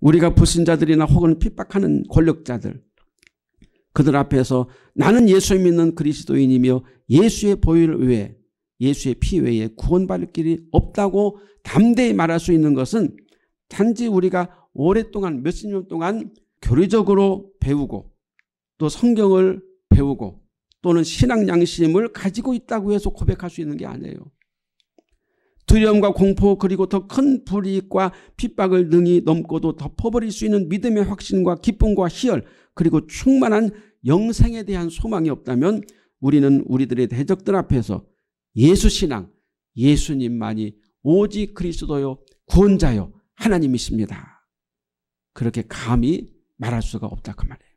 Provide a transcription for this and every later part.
우리가 부신자들이나 혹은 핍박하는 권력자들 그들 앞에서 나는 예수 믿는 그리스도인이며 예수의 보혈 외에 예수의 피 외에 구원받을 길이 없다고 담대히 말할 수 있는 것은 단지 우리가 오랫동안 몇십 년 동안 교리적으로 배우고 또 성경을 배우고 또는 신앙 양심을 가지고 있다고 해서 고백할 수 있는 게 아니에요. 두려움과 공포 그리고 더 큰 불이익과 핍박을 능히 넘고도 덮어버릴 수 있는 믿음의 확신과 기쁨과 희열 그리고 충만한 영생에 대한 소망이 없다면 우리는 우리들의 대적들 앞에서 예수 신앙, 예수님만이 오직 그리스도요 구원자요 하나님이십니다. 그렇게 감히 말할 수가 없다 그 말이에요.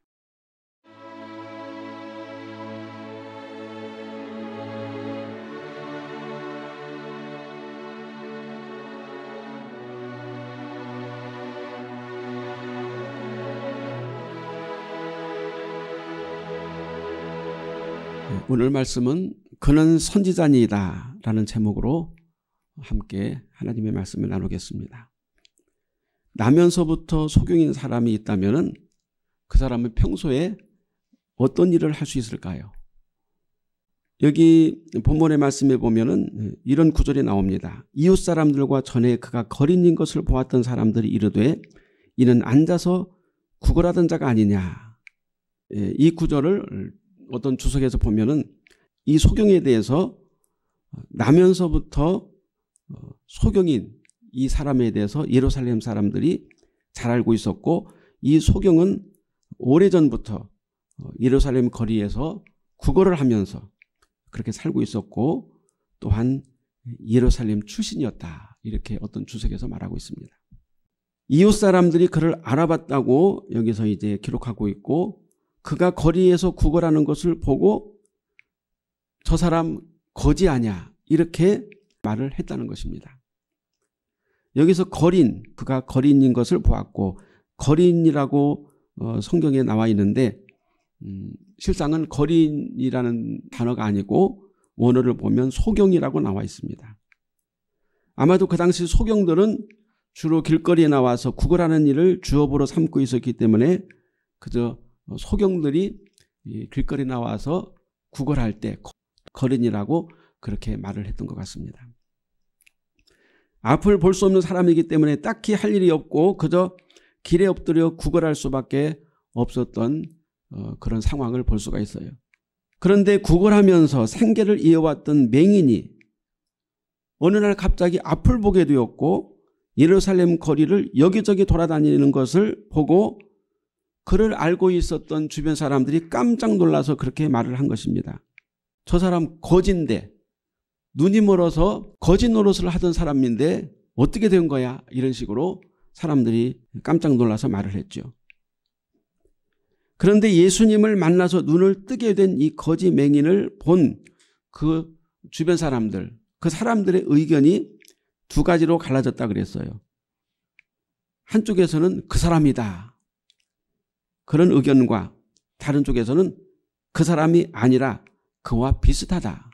오늘 말씀은 그는 선지자니이다 라는 제목으로 함께 하나님의 말씀을 나누겠습니다. 나면서부터 소경인 사람이 있다면 그 사람은 평소에 어떤 일을 할 수 있을까요? 여기 본문의 말씀에 보면은 이런 구절이 나옵니다. 이웃 사람들과 전에 그가 거린인 것을 보았던 사람들이 이르되 이는 앉아서 구걸하던 자가 아니냐. 예, 이 구절을 어떤 주석에서 보면은 이 소경에 대해서 나면서부터 어, 소경인 이 사람에 대해서 예루살렘 사람들이 잘 알고 있었고 이 소경은 오래전부터 어, 예루살렘 거리에서 구걸을 하면서 그렇게 살고 있었고 또한 예루살렘 출신이었다 이렇게 어떤 주석에서 말하고 있습니다. 이웃 사람들이 그를 알아봤다고 여기서 이제 기록하고 있고 그가 거리에서 구걸하는 것을 보고 저 사람 거지 아냐 이렇게 말을 했다는 것입니다. 여기서 거린 그가 거린인 것을 보았고 거린이라고 어, 성경에 나와 있는데 음, 실상은 거린이라는 단어가 아니고 원어를 보면 소경이라고 나와 있습니다. 아마도 그 당시 소경들은 주로 길거리에 나와서 구걸하는 일을 주업으로 삼고 있었기 때문에 그저 어, 소경들이 길거리 나와서 구걸할 때 거린이라고 그렇게 말을 했던 것 같습니다. 앞을 볼 수 없는 사람이기 때문에 딱히 할 일이 없고 그저 길에 엎드려 구걸할 수밖에 없었던 어, 그런 상황을 볼 수가 있어요. 그런데 구걸하면서 생계를 이어왔던 맹인이 어느 날 갑자기 앞을 보게 되었고 예루살렘 거리를 여기저기 돌아다니는 것을 보고 그를 알고 있었던 주변 사람들이 깜짝 놀라서 그렇게 말을 한 것입니다. 저 사람 거진데 눈이 멀어서 거짓 노릇을 하던 사람인데 어떻게 된 거야? 이런 식으로 사람들이 깜짝 놀라서 말을 했죠. 그런데 예수님을 만나서 눈을 뜨게 된 이 거지 맹인을 본 그 주변 사람들, 그 사람들의 의견이 두 가지로 갈라졌다 그랬어요. 한쪽에서는 그 사람이다. 그런 의견과 다른 쪽에서는 그 사람이 아니라 그와 비슷하다.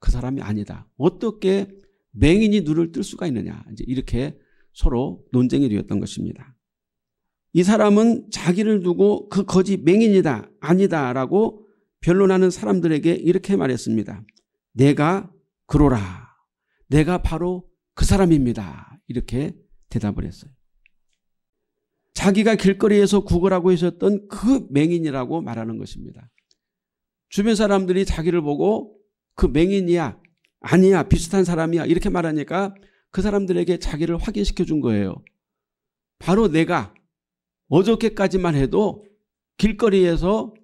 그 사람이 아니다. 어떻게 맹인이 눈을 뜰 수가 있느냐. 이제 이렇게 서로 논쟁이 되었던 것입니다. 이 사람은 자기를 두고 그 거지 맹인이다, 아니다라고 변론하는 사람들에게 이렇게 말했습니다. 내가 그로라. 내가 바로 그 사람입니다. 이렇게 대답을 했어요. 자기가 길거리에서 구걸하고 있었던 그 맹인이라고 말하는 것입니다. 주변 사람들이 자기를 보고 그 맹인이야, 아니야, 비슷한 사람이야 이렇게 말하니까 그 사람들에게 자기를 확인시켜 준 거예요. 바로 내가 어저께까지만 해도 길거리에서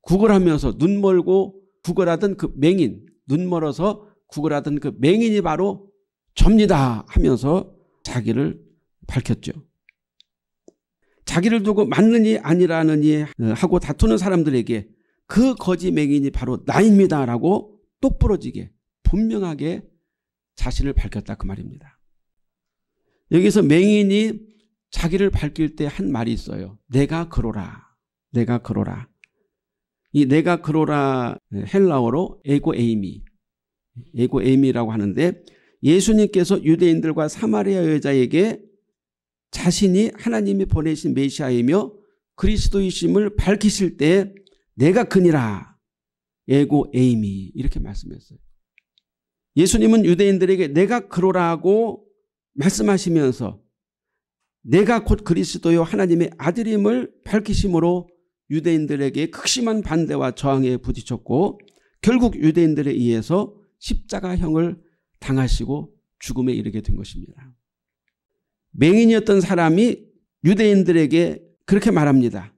구걸하면서 눈 멀고 구걸하던 그 맹인, 눈 멀어서 구걸하던 그 맹인이 바로 접니다 하면서 자기를 밝혔죠. 자기를 두고 맞느니 아니라느니 어, 하고 다투는 사람들에게 그 거지 맹인이 바로 나입니다라고 똑부러지게 분명하게 자신을 밝혔다 그 말입니다. 여기서 맹인이 자기를 밝힐 때 한 말이 있어요. 내가 그러라. 내가 그러라. 이 내가 그러라 네, 헬라어로 에고 에이미. 에고 에이미라고 하는데 예수님께서 유대인들과 사마리아 여자에게 자신이 하나님이 보내신 메시아이며 그리스도이심을 밝히실 때 내가 그니라 예고 에이미 이렇게 말씀했어요. 예수님은 유대인들에게 내가 그로라고 말씀하시면서 내가 곧 그리스도요 하나님의 아들임을 밝히심으로 유대인들에게 극심한 반대와 저항에 부딪혔고 결국 유대인들에 의해서 십자가형을 당하시고 죽음에 이르게 된 것입니다. 맹인이었던 사람이 유대인들에게 그렇게 말합니다.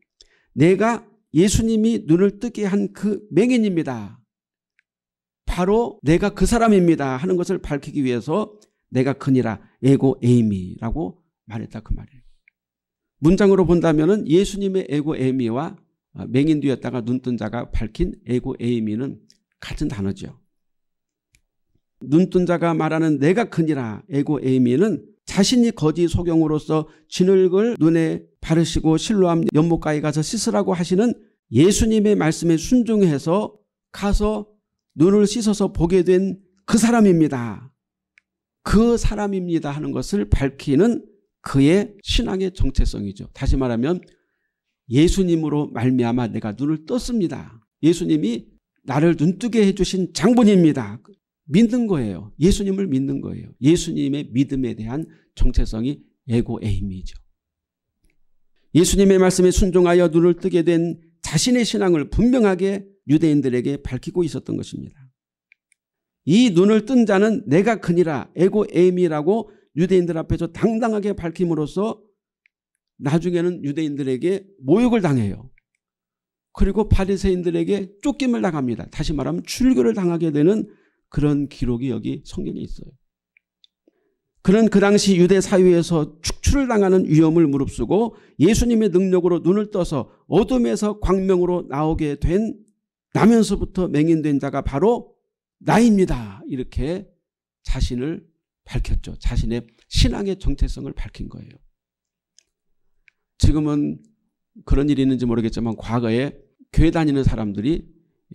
내가 예수님이 눈을 뜨게 한 그 맹인입니다. 바로 내가 그 사람입니다 하는 것을 밝히기 위해서 내가 그니라 에고 에이미라고 말했다 그 말이에요. 문장으로 본다면 예수님의 에고 에이미와 맹인 뒤였다가 눈뜬 자가 밝힌 에고 에이미는 같은 단어죠. 눈뜬 자가 말하는 내가 그니라 에고 에이미는 자신이 거지 소경으로서 진흙을 눈에 바르시고 실로암 연못가에 가서 씻으라고 하시는 예수님의 말씀에 순종해서 가서 눈을 씻어서 보게 된 그 사람입니다. 그 사람입니다 하는 것을 밝히는 그의 신앙의 정체성이죠. 다시 말하면 예수님으로 말미암아 내가 눈을 떴습니다. 예수님이 나를 눈뜨게 해주신 장본입니다. 믿는 거예요. 예수님을 믿는 거예요. 예수님의 믿음에 대한 정체성이 에고 에임이죠. 예수님의 말씀에 순종하여 눈을 뜨게 된 자신의 신앙을 분명하게 유대인들에게 밝히고 있었던 것입니다. 이 눈을 뜬 자는 내가 크니라 에고 에임이라고 유대인들 앞에서 당당하게 밝힘으로써 나중에는 유대인들에게 모욕을 당해요. 그리고 파리새인들에게 쫓김을 당합니다. 다시 말하면 출교를 당하게 되는 그런 기록이 여기 성경에 있어요. 그는 그 당시 유대 사회에서 축출을 당하는 위험을 무릅쓰고 예수님의 능력으로 눈을 떠서 어둠에서 광명으로 나오게 된 나면서부터 맹인된 자가 바로 나입니다. 이렇게 자신을 밝혔죠. 자신의 신앙의 정체성을 밝힌 거예요. 지금은 그런 일이 있는지 모르겠지만 과거에 교회 다니는 사람들이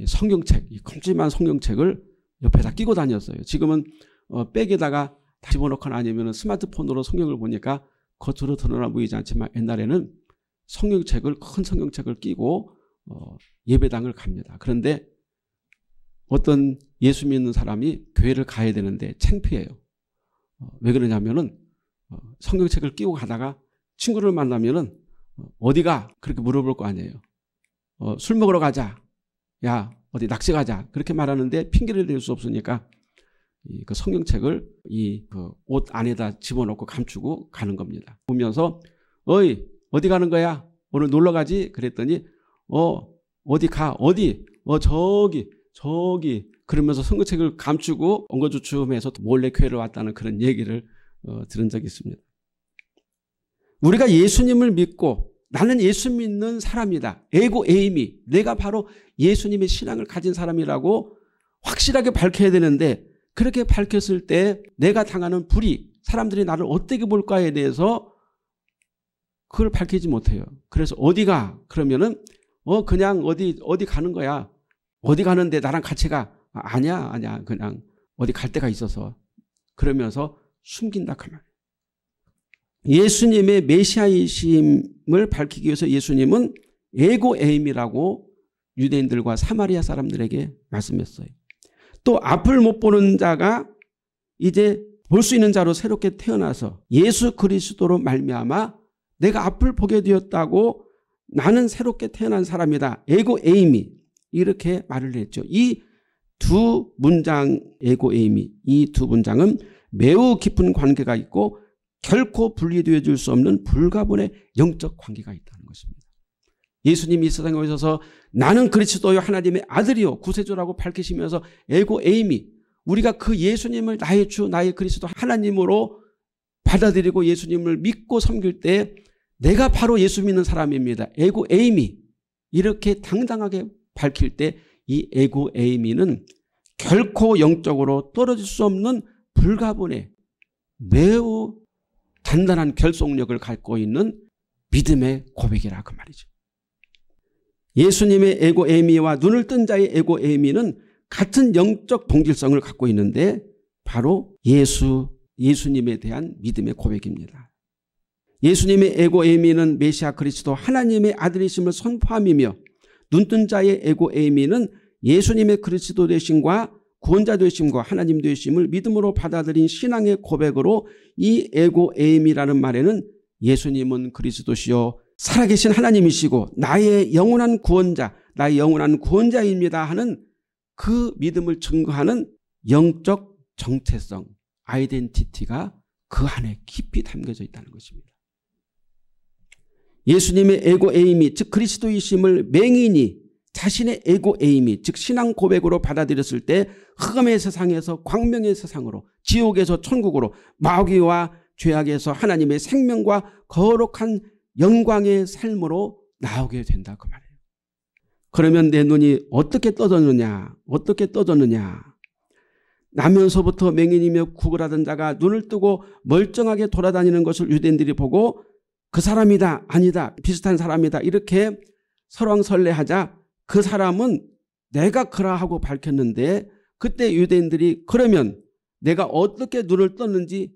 성경책, 이 큼지만 성경책을 옆에다 끼고 다녔어요. 지금은 어, 백에다가 다 집어넣거나 아니면 스마트폰으로 성경을 보니까 겉으로 드러나 보이지 않지만 옛날에는 성경책을 큰 성경책을 끼고 어, 예배당을 갑니다. 그런데 어떤 예수 믿는 사람이 교회를 가야 되는데 창피해요. 어, 왜 그러냐면은 어, 성경책을 끼고 가다가 친구를 만나면은 어, 어디가 그렇게 물어볼 거 아니에요. 어, 술 먹으러 가자. 야 어디 낚시 가자 그렇게 말하는데 핑계를 댈 수 없으니까 이그 성경책을 이그옷 안에다 집어넣고 감추고 가는 겁니다. 보면서 어이 어디 가는 거야? 오늘 놀러 가지? 그랬더니 어 어디 가 어디 어 저기 저기 그러면서 성경책을 감추고 엉거주춤해서 몰래 교회를 왔다는 그런 얘기를 어, 들은 적이 있습니다. 우리가 예수님을 믿고 나는 예수 믿는 사람이다. 에고 에이미. 내가 바로 예수님의 신앙을 가진 사람이라고 확실하게 밝혀야 되는데 그렇게 밝혔을 때 내가 당하는 불이 사람들이 나를 어떻게 볼까에 대해서 그걸 밝히지 못해요. 그래서 어디가 그러면은 어 그냥 어디 어디 가는 거야. 어디 가는데 나랑 같이 가. 아, 아니야 아니야 그냥 어디 갈 데가 있어서 그러면서 숨긴다 그 말이에요. 예수님의 메시아이심을 밝히기 위해서 예수님은 에고에임이라고 유대인들과 사마리아 사람들에게 말씀했어요. 또 앞을 못 보는 자가 이제 볼 수 있는 자로 새롭게 태어나서 예수 그리스도로 말미암아 내가 앞을 보게 되었다고 나는 새롭게 태어난 사람이다. 에고에임이 이렇게 말을 했죠. 이 두 문장 에고에임이 이 두 문장은 매우 깊은 관계가 있고 결코 분리되어 줄 수 없는 불가분의 영적 관계가 있다는 것입니다. 예수님이 이 세상에 오셔서 나는 그리스도요 하나님의 아들이요 구세주라고 밝히시면서 에고 에이미 우리가 그 예수님을 나의 주 나의 그리스도 하나님으로 받아들이고 예수님을 믿고 섬길 때 내가 바로 예수 믿는 사람입니다. 에고 에이미 이렇게 당당하게 밝힐 때 이 에고 에이미는 결코 영적으로 떨어질 수 없는 불가분의 매우 단단한 결속력을 갖고 있는 믿음의 고백이라그 말이죠. 예수님의 에고에미와 눈을 뜬 자의 에고에미는 같은 영적 동질성을 갖고 있는데 바로 예수, 예수님에 대한 믿음의 고백입니다. 예수님의 에고에미는 메시아 그리스도 하나님의 아들이심을 선포함이며 눈뜬 자의 에고에미는 예수님의 그리스도 대신과 구원자도의 심과 하나님도의 심을 믿음으로 받아들인 신앙의 고백으로 이 에고 에임이라는 말에는 예수님은 그리스도시요 살아계신 하나님이시고 나의 영원한 구원자 나의 영원한 구원자입니다 하는 그 믿음을 증거하는 영적 정체성 아이덴티티가 그 안에 깊이 담겨져 있다는 것입니다. 예수님의 에고 에임이 즉 그리스도이심을 맹인이 자신의 에고 에임이 즉 신앙 고백으로 받아들였을 때 흑암의 세상에서 광명의 세상으로 지옥에서 천국으로 마귀와 죄악에서 하나님의 생명과 거룩한 영광의 삶으로 나오게 된다 그 말이에요. 그러면 내 눈이 어떻게 떠졌느냐 어떻게 떠졌느냐 나면서부터 맹인이며 구걸하던 자가 눈을 뜨고 멀쩡하게 돌아다니는 것을 유대인들이 보고 그 사람이다 아니다 비슷한 사람이다 이렇게 설왕설래하자 그 사람은 내가 그라 하고 밝혔는데 그때 유대인들이 그러면 내가 어떻게 눈을 떴는지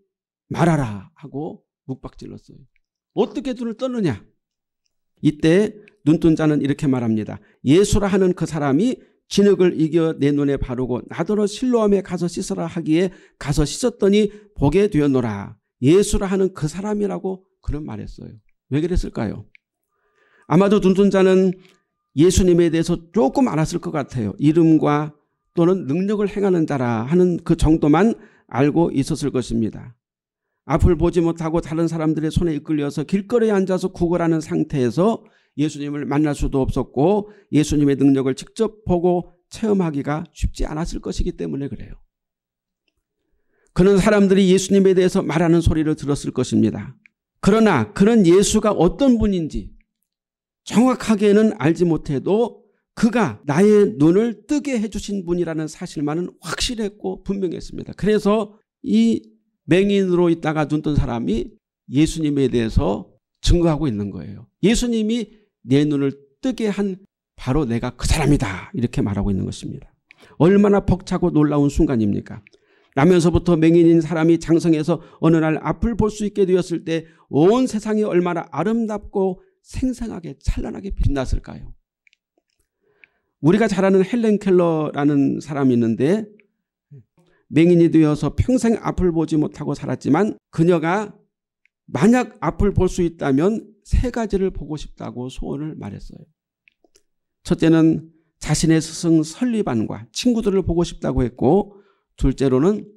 말하라 하고 묵박질렀어요. 어떻게 눈을 떴느냐? 이때 눈뜬 자는 이렇게 말합니다. 예수라 하는 그 사람이 진흙을 이겨 내 눈에 바르고 나더러 실로암에 가서 씻으라 하기에 가서 씻었더니 보게 되었노라. 예수라 하는 그 사람이라고 그런 말했어요. 왜 그랬을까요? 아마도 눈뜬 자는 예수님에 대해서 조금 알았을 것 같아요. 이름과 또는 능력을 행하는 자라 하는 그 정도만 알고 있었을 것입니다. 앞을 보지 못하고 다른 사람들의 손에 이끌려서 길거리에 앉아서 구걸하는 상태에서 예수님을 만날 수도 없었고 예수님의 능력을 직접 보고 체험하기가 쉽지 않았을 것이기 때문에 그래요. 그는 사람들이 예수님에 대해서 말하는 소리를 들었을 것입니다. 그러나 그는 예수가 어떤 분인지 정확하게는 알지 못해도 그가 나의 눈을 뜨게 해주신 분이라는 사실만은 확실했고 분명했습니다. 그래서 이 맹인으로 있다가 눈 뜬 사람이 예수님에 대해서 증거하고 있는 거예요. 예수님이 내 눈을 뜨게 한 바로 내가 그 사람이다 이렇게 말하고 있는 것입니다. 얼마나 벅차고 놀라운 순간입니까? 나면서부터 맹인인 사람이 장성해서 어느 날 앞을 볼 수 있게 되었을 때 온 세상이 얼마나 아름답고 생생하게 찬란하게 빛났을까요? 우리가 잘 아는 헬렌 켈러라는 사람이 있는데 맹인이 되어서 평생 앞을 보지 못하고 살았지만 그녀가 만약 앞을 볼 수 있다면 세 가지를 보고 싶다고 소원을 말했어요. 첫째는 자신의 스승 설리반과 친구들을 보고 싶다고 했고 둘째로는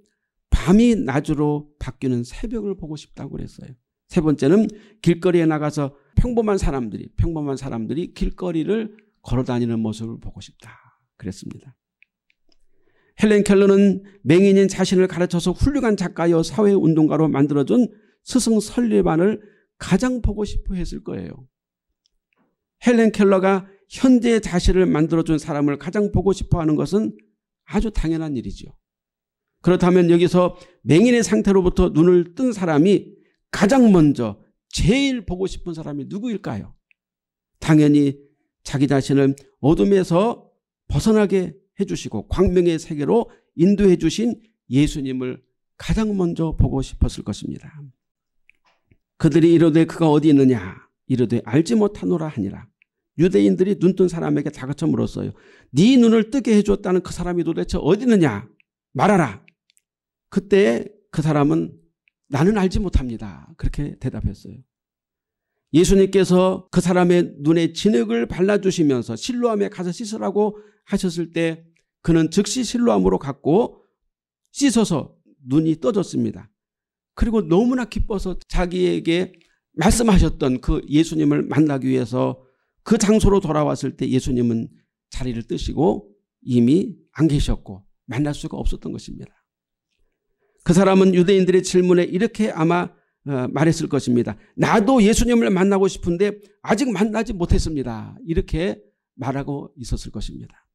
밤이 낮으로 바뀌는 새벽을 보고 싶다고 그랬어요. 세 번째는 길거리에 나가서 평범한 사람들이 평범한 사람들이 길거리를 걸어 다니는 모습을 보고 싶다. 그랬습니다. 헬렌 켈러는 맹인인 자신을 가르쳐서 훌륭한 작가여 사회운동가로 만들어준 스승 설립안을 가장 보고 싶어 했을 거예요. 헬렌 켈러가 현재의 자신을 만들어준 사람을 가장 보고 싶어 하는 것은 아주 당연한 일이죠. 그렇다면 여기서 맹인의 상태로부터 눈을 뜬 사람이 가장 먼저 제일 보고 싶은 사람이 누구일까요? 당연히 자기 자신을 어둠에서 벗어나게 해주시고 광명의 세계로 인도해 주신 예수님을 가장 먼저 보고 싶었을 것입니다. 그들이 이르되 그가 어디 있느냐 이르되 알지 못하노라 하니라. 유대인들이 눈뜬 사람에게 다그쳐 물었어요. 네 눈을 뜨게 해줬다는 그 사람이 도대체 어디 있느냐 말하라. 그때 그 사람은 나는 알지 못합니다. 그렇게 대답했어요. 예수님께서 그 사람의 눈에 진흙을 발라주시면서 실로암에 가서 씻으라고 하셨을 때 그는 즉시 실로암으로 갔고 씻어서 눈이 떠졌습니다. 그리고 너무나 기뻐서 자기에게 말씀하셨던 그 예수님을 만나기 위해서 그 장소로 돌아왔을 때 예수님은 자리를 뜨시고 이미 안 계셨고 만날 수가 없었던 것입니다. 그 사람은 유대인들의 질문에 이렇게 아마 어, 말했을 것입니다. 나도 예수님을 만나고 싶은데 아직 만나지 못했습니다. 이렇게 말하고 있었을 것입니다.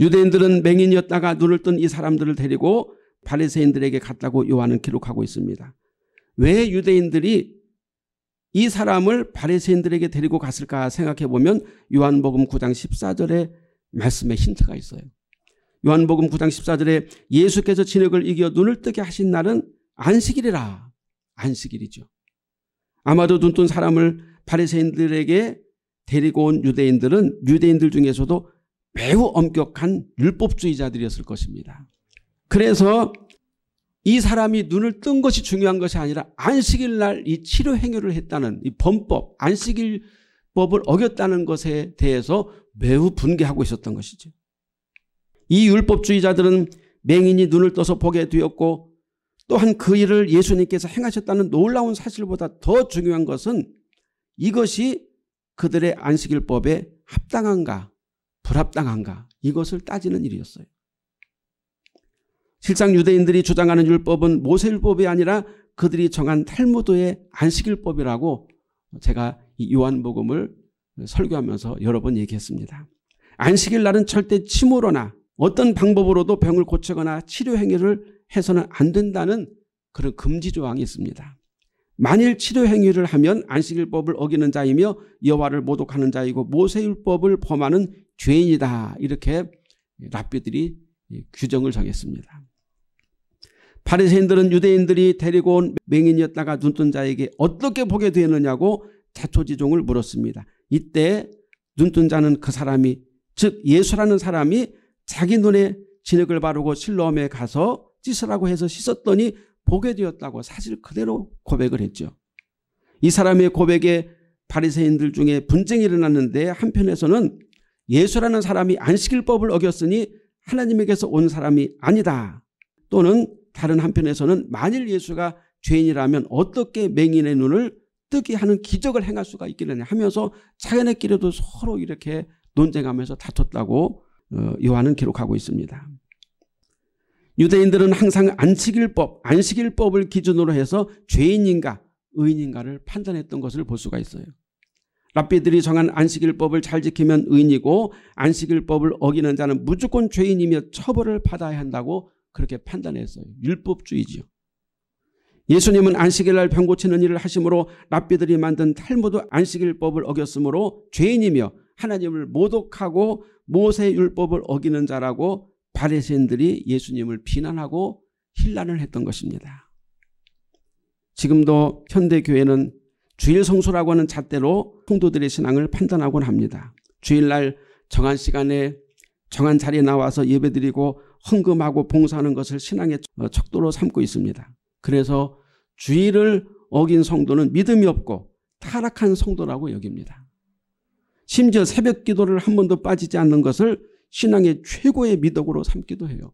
유대인들은 맹인이었다가 눈을 뜬 이 사람들을 데리고 바리새인들에게 갔다고 요한은 기록하고 있습니다. 왜 유대인들이 이 사람을 바리새인들에게 데리고 갔을까 생각해 보면 요한복음 9장 14절에 말씀에 힌트가 있어요. 요한복음 9장 14절에 예수께서 진흙을 이겨 눈을 뜨게 하신 날은 안식일이라. 안식일이죠. 아마도 눈 뜬 사람을 바리새인들에게 데리고 온 유대인들은 유대인들 중에서도 매우 엄격한 율법주의자들이었을 것입니다. 그래서 이 사람이 눈을 뜬 것이 중요한 것이 아니라 안식일 날 이 치료 행위를 했다는 이 범법, 안식일 법을 어겼다는 것에 대해서 매우 분개하고 있었던 것이죠. 이 율법주의자들은 맹인이 눈을 떠서 보게 되었고 또한 그 일을 예수님께서 행하셨다는 놀라운 사실보다 더 중요한 것은 이것이 그들의 안식일법에 합당한가 불합당한가 이것을 따지는 일이었어요. 실상 유대인들이 주장하는 율법은 모세율법이 아니라 그들이 정한 탈무드의 안식일법이라고 제가 이 요한복음을 설교하면서 여러 번 얘기했습니다. 안식일 날은 절대 침으로나 어떤 방법으로도 병을 고치거나 치료 행위를 해서는 안 된다는 그런 금지 조항이 있습니다. 만일 치료 행위를 하면 안식일법을 어기는 자이며 여와를 모독하는 자이고 모세율법을 범하는 죄인이다. 이렇게 랍비들이 규정을 정했습니다. 바리새인들은 유대인들이 데리고 온 맹인이었다가 눈뜬 자에게 어떻게 보게 되었느냐고 자초지종을 물었습니다. 이때 눈뜬 자는 그 사람이 즉 예수라는 사람이 자기 눈에 진흙을 바르고 실로암에 가서 씻으라고 해서 씻었더니 보게 되었다고 사실 그대로 고백을 했죠. 이 사람의 고백에 바리새인들 중에 분쟁이 일어났는데 한편에서는 예수라는 사람이 안식일 법을 어겼으니 하나님에게서 온 사람이 아니다. 또는 다른 한편에서는 만일 예수가 죄인이라면 어떻게 맹인의 눈을 뜨게 하는 기적을 행할 수가 있겠느냐 하면서 자기네끼리도 서로 이렇게 논쟁하면서 다퉜다고 어, 요한은 기록하고 있습니다. 유대인들은 항상 안식일법, 안식일법을 기준으로 해서 죄인인가 의인인가를 판단했던 것을 볼 수가 있어요. 랍비들이 정한 안식일법을 잘 지키면 의인이고 안식일법을 어기는 자는 무조건 죄인이며 처벌을 받아야 한다고 그렇게 판단했어요. 율법주의지 예수님은 안식일날 병 고치는 일을 하심으로 랍비들이 만든 탈모드 안식일법을 어겼으므로 죄인이며 하나님을 모독하고 모세 율법을 어기는 자라고 바리새인들이 예수님을 비난하고 힐난을 했던 것입니다. 지금도 현대 교회는 주일 성수라고 하는 잣대로 성도들의 신앙을 판단하곤 합니다. 주일날 정한 시간에 정한 자리에 나와서 예배드리고 헌금하고 봉사하는 것을 신앙의 어, 척도로 삼고 있습니다. 그래서 주일을 어긴 성도는 믿음이 없고 타락한 성도라고 여깁니다. 심지어 새벽 기도를 한 번도 빠지지 않는 것을 신앙의 최고의 미덕으로 삼기도 해요.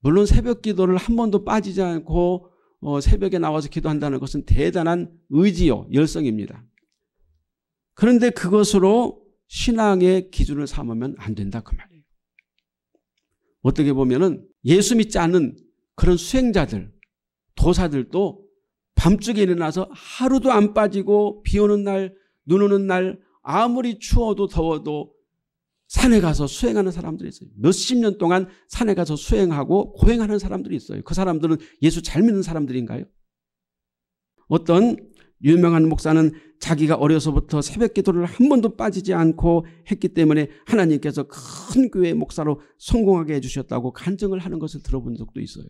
물론 새벽 기도를 한 번도 빠지지 않고 어, 새벽에 나와서 기도한다는 것은 대단한 의지요, 열성입니다. 그런데 그것으로 신앙의 기준을 삼으면 안 된다 그 말이에요. 어떻게 보면은 예수 믿지 않는 그런 수행자들, 도사들도 밤중에 일어나서 하루도 안 빠지고 비 오는 날, 눈 오는 날 아무리 추워도 더워도 산에 가서 수행하는 사람들이 있어요. 몇십 년 동안 산에 가서 수행하고 고행하는 사람들이 있어요. 그 사람들은 예수 잘 믿는 사람들인가요? 어떤 유명한 목사는 자기가 어려서부터 새벽 기도를 한 번도 빠지지 않고 했기 때문에 하나님께서 큰 교회 목사로 성공하게 해주셨다고 간증을 하는 것을 들어본 적도 있어요.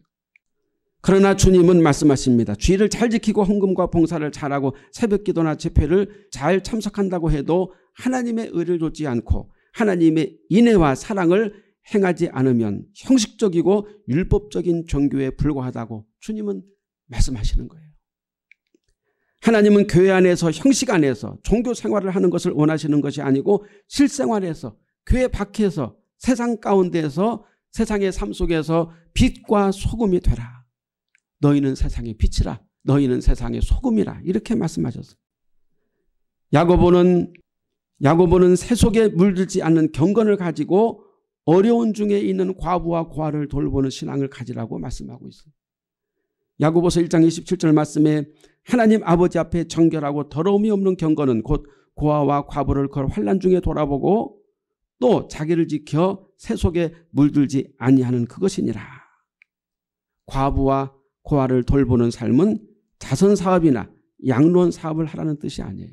그러나 주님은 말씀하십니다. 주의를 잘 지키고 헌금과 봉사를 잘하고 새벽기도나 집회를 잘 참석한다고 해도 하나님의 의를 좇지 않고 하나님의 인애와 사랑을 행하지 않으면 형식적이고 율법적인 종교에 불과하다고 주님은 말씀하시는 거예요. 하나님은 교회 안에서 형식 안에서 종교 생활을 하는 것을 원하시는 것이 아니고 실생활에서 교회 밖에서 세상 가운데에서 세상의 삶 속에서 빛과 소금이 되라. 너희는 세상의 빛이라 너희는 세상의 소금이라 이렇게 말씀하셨어요. 야고보는 야고보는 세속에 물들지 않는 경건을 가지고 어려운 중에 있는 과부와 고아를 돌보는 신앙을 가지라고 말씀하고 있어요. 야고보서 1장 27절 말씀에 하나님 아버지 앞에 정결하고 더러움이 없는 경건은 곧 고아와 과부를 걸 환란 중에 돌아보고 또 자기를 지켜 세속에 물들지 아니하는 그것이니라. 과부와 고아를 돌보는 삶은 자선 사업이나 양론 사업을 하라는 뜻이 아니에요.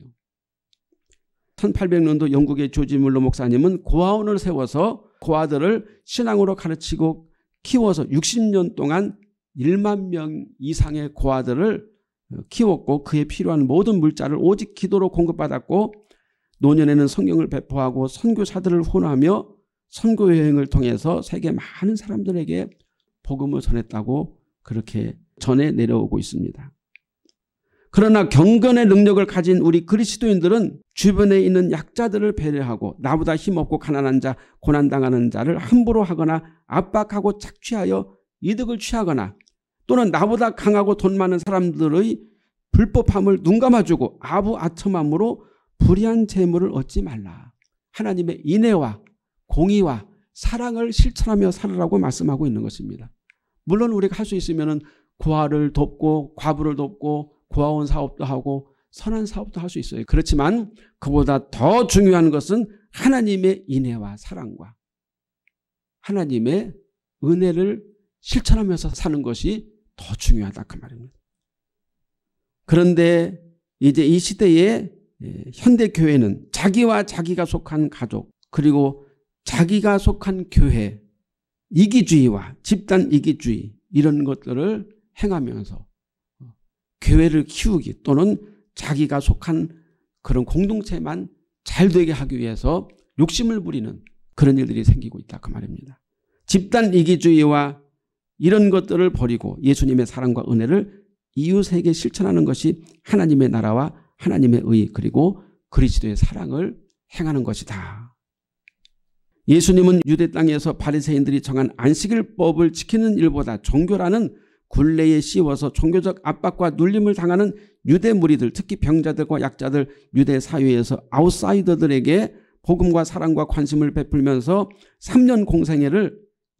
1800년도 영국의 조지 물로 목사님은 고아원을 세워서 고아들을 신앙으로 가르치고 키워서 60년 동안 1만 명 이상의 고아들을 키웠고 그에 필요한 모든 물자를 오직 기도로 공급받았고 노년에는 성경을 배포하고 선교사들을 후원하며 선교 여행을 통해서 세계 많은 사람들에게 복음을 전했다고 그렇게 전해 내려오고 있습니다. 그러나 경건의 능력을 가진 우리 그리스도인들은 주변에 있는 약자들을 배려하고 나보다 힘없고 가난한 자, 고난당하는 자를 함부로 하거나 압박하고 착취하여 이득을 취하거나 또는 나보다 강하고 돈 많은 사람들의 불법함을 눈감아주고 아부아첨함으로 불의한 재물을 얻지 말라. 하나님의 인애와 공의와 사랑을 실천하며 살으라고 말씀하고 있는 것입니다. 물론 우리가 할 수 있으면 고아를 돕고 과부를 돕고 고아원 사업도 하고 선한 사업도 할 수 있어요. 그렇지만 그보다 더 중요한 것은 하나님의 인혜와 사랑과 하나님의 은혜를 실천하면서 사는 것이 더 중요하다 그 말입니다. 그런데 이제 이 시대에 예, 현대 교회는 자기와 자기가 속한 가족 그리고 자기가 속한 교회 이기주의와 집단 이기주의 이런 것들을 행하면서 교회를 어, 키우기 또는 자기가 속한 그런 공동체만 잘 되게 하기 위해서 욕심을 부리는 그런 일들이 생기고 있다 그 말입니다. 집단 이기주의와 이런 것들을 버리고 예수님의 사랑과 은혜를 이웃에게 실천하는 것이 하나님의 나라와 하나님의 의 그리고 그리스도의 사랑을 행하는 것이다. 예수님은 유대 땅에서 바리새인들이 정한 안식일법을 지키는 일보다 종교라는 굴레에 씌워서 종교적 압박과 눌림을 당하는 유대 무리들 특히 병자들과 약자들 유대 사회에서 아웃사이더들에게 복음과 사랑과 관심을 베풀면서 3년 공생애를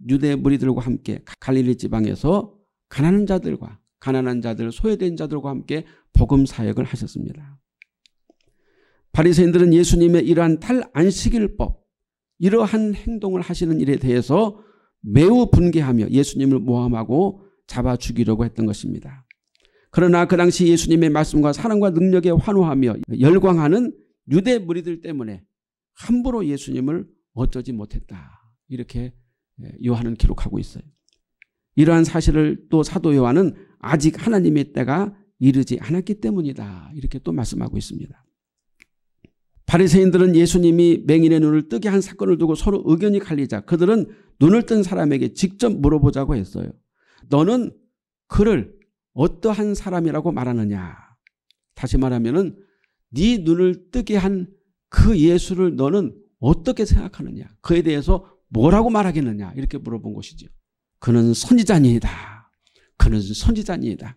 유대 무리들과 함께 갈릴리 지방에서 가난한 자들과 가난한 자들, 소외된 자들과 함께 복음 사역을 하셨습니다. 바리새인들은 예수님의 이러한 탈안식일법, 이러한 행동을 하시는 일에 대해서 매우 분개하며 예수님을 모함하고 잡아 죽이려고 했던 것입니다. 그러나 그 당시 예수님의 말씀과 사랑과 능력에 환호하며 열광하는 유대 무리들 때문에 함부로 예수님을 어쩌지 못했다. 이렇게 예, 요한은 기록하고 있어요. 이러한 사실을 또 사도 요한은 아직 하나님의 때가 이르지 않았기 때문이다. 이렇게 또 말씀하고 있습니다. 바리새인들은 예수님이 맹인의 눈을 뜨게 한 사건을 두고 서로 의견이 갈리자 그들은 눈을 뜬 사람에게 직접 물어보자고 했어요. 너는 그를 어떠한 사람이라고 말하느냐. 다시 말하면은 네 눈을 뜨게 한 그 예수를 너는 어떻게 생각하느냐. 그에 대해서 뭐라고 말하겠느냐. 이렇게 물어본 것이죠. 그는 선지자니이다. 그는 선지자니이다.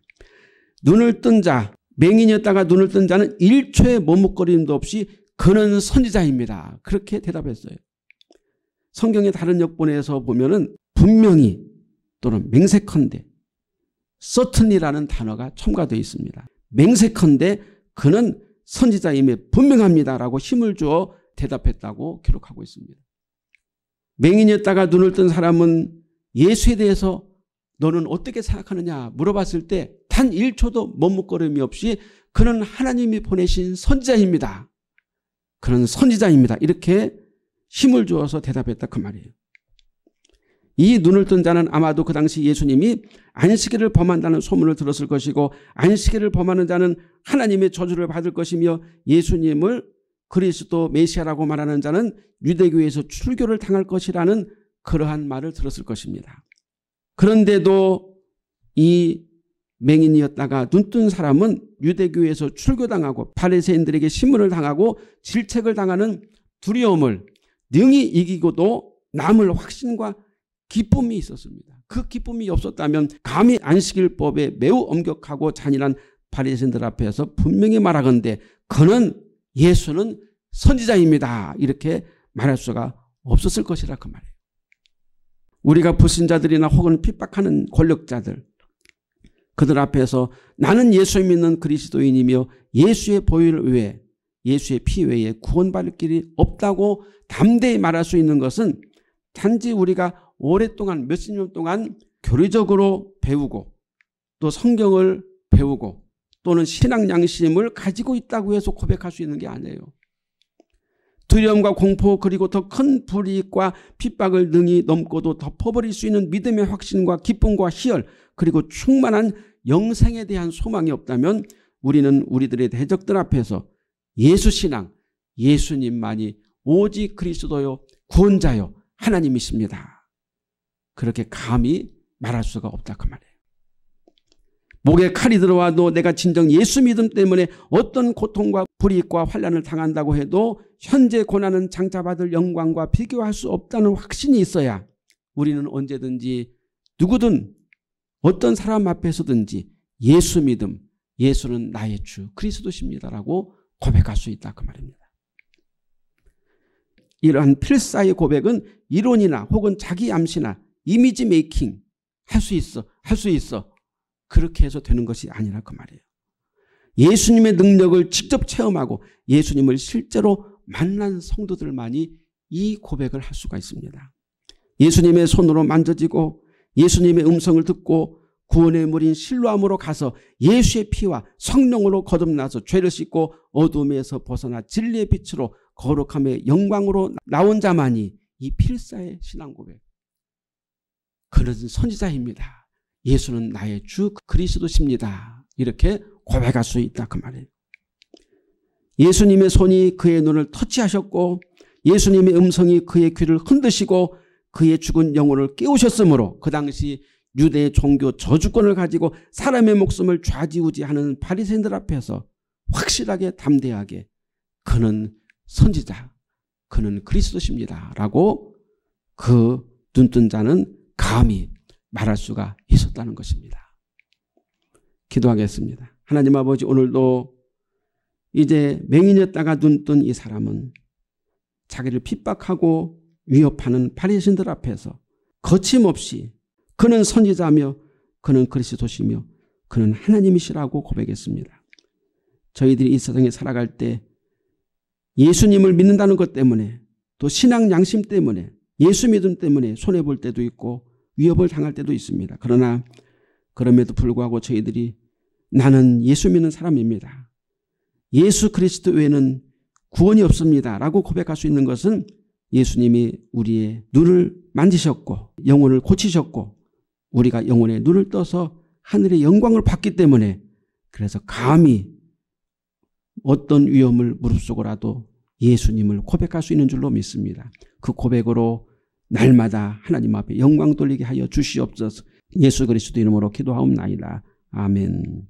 눈을 뜬 자, 맹인이었다가 눈을 뜬 자는 일초의 머뭇거림도 없이 그는 선지자입니다. 그렇게 대답했어요. 성경의 다른 역본에서 보면은 분명히 또는 맹세컨대 서튼이라는 단어가 첨가되어 있습니다. 맹세컨대 그는 선지자임에 분명합니다라고 힘을 주어 대답했다고 기록하고 있습니다. 맹인이었다가 눈을 뜬 사람은 예수에 대해서 너는 어떻게 생각하느냐 물어봤을 때 단 1초도 머뭇거림이 없이 그는 하나님이 보내신 선지자입니다. 그는 선지자입니다. 이렇게 힘을 주어서 대답했다 그 말이에요. 이 눈을 뜬 자는 아마도 그 당시 예수님이 안식일을 범한다는 소문을 들었을 것이고 안식일을 범하는 자는 하나님의 저주를 받을 것이며 예수님을 그리스도 메시아라고 말하는 자는 유대교에서 출교를 당할 것이라는 그러한 말을 들었을 것입니다. 그런데도 이 맹인이었다가 눈 뜬 사람은 유대교에서 출교당하고 파리새인들에게 신문을 당하고 질책을 당하는 두려움을 능히 이기고도 남을 확신과 기쁨이 있었습니다. 그 기쁨이 없었다면 감히 안식일 법에 매우 엄격하고 잔인한 바리새인들 앞에서 분명히 말하건대 그는 예수는 선지자입니다. 이렇게 말할 수가 없었을 것이라 그 말이에요. 우리가 부신자들이나 혹은 핍박하는 권력자들 그들 앞에서 나는 예수 믿는 그리스도인이며 예수의 보혈 외에 예수의 피 외에 구원받을 길이 없다고 담대히 말할 수 있는 것은 단지 우리가 오랫동안 몇십 년 동안 교리적으로 배우고 또 성경을 배우고 또는 신앙 양심을 가지고 있다고 해서 고백할 수 있는 게 아니에요. 두려움과 공포 그리고 더 큰 불이익과 핍박을 능히 넘고도 덮어버릴 수 있는 믿음의 확신과 기쁨과 희열 그리고 충만한 영생에 대한 소망이 없다면 우리는 우리들의 대적들 앞에서 예수 신앙 예수님만이 오직 그리스도요 구원자요 하나님이십니다. 그렇게 감히 말할 수가 없다 그 말이에요. 목에 칼이 들어와도 내가 진정 예수 믿음 때문에 어떤 고통과 불이익과 환란을 당한다고 해도 현재 고난은 장차받을 영광과 비교할 수 없다는 확신이 있어야 우리는 언제든지 누구든 어떤 사람 앞에서든지 예수 믿음, 예수는 나의 주 그리스도십니다라고 고백할 수 있다 그 말입니다. 이러한 필사의 고백은 이론이나 혹은 자기 암시나 이미지 메이킹 할 수 있어 할 수 있어 그렇게 해서 되는 것이 아니라 그 말이에요. 예수님의 능력을 직접 체험하고 예수님을 실제로 만난 성도들만이 이 고백을 할 수가 있습니다. 예수님의 손으로 만져지고 예수님의 음성을 듣고 구원의 물인 실로함으로 가서 예수의 피와 성령으로 거듭나서 죄를 씻고 어둠에서 벗어나 진리의 빛으로 거룩함의 영광으로 나온 자만이 이 필사의 신앙 고백, 그는 선지자입니다. 예수는 나의 주 그리스도십니다. 이렇게 고백할 수 있다 그 말이에요. 예수님의 손이 그의 눈을 터치하셨고 예수님의 음성이 그의 귀를 흔드시고 그의 죽은 영혼을 깨우셨으므로 그 당시 유대의 종교 저주권을 가지고 사람의 목숨을 좌지우지하는 바리새인들 앞에서 확실하게 담대하게 그는 선지자, 그는 그리스도십니다라고 그 눈뜬 자는 감히 말할 수가 있었다는 것입니다. 기도하겠습니다. 하나님 아버지 오늘도 이제 맹인이었다가 눈 뜬 이 사람은 자기를 핍박하고 위협하는 파리신들 앞에서 거침없이 그는 선지자며 그는 그리스도시며 그는 하나님이시라고 고백했습니다. 저희들이 이 세상에 살아갈 때 예수님을 믿는다는 것 때문에 또 신앙 양심 때문에 예수 믿음 때문에 손해볼 때도 있고 위협을 당할 때도 있습니다. 그러나 그럼에도 불구하고 저희들이 나는 예수 믿는 사람입니다. 예수 그리스도 외에는 구원이 없습니다. 라고 고백할 수 있는 것은 예수님이 우리의 눈을 만지셨고 영혼을 고치셨고 우리가 영혼의 눈을 떠서 하늘의 영광을 받기 때문에 그래서 감히 어떤 위험을 무릅쓰고라도 예수님을 고백할 수 있는 줄로 믿습니다. 그 고백으로 날마다 하나님 앞에 영광 돌리게 하여 주시옵소서 예수 그리스도 이름으로 기도하옵나이다. 아멘.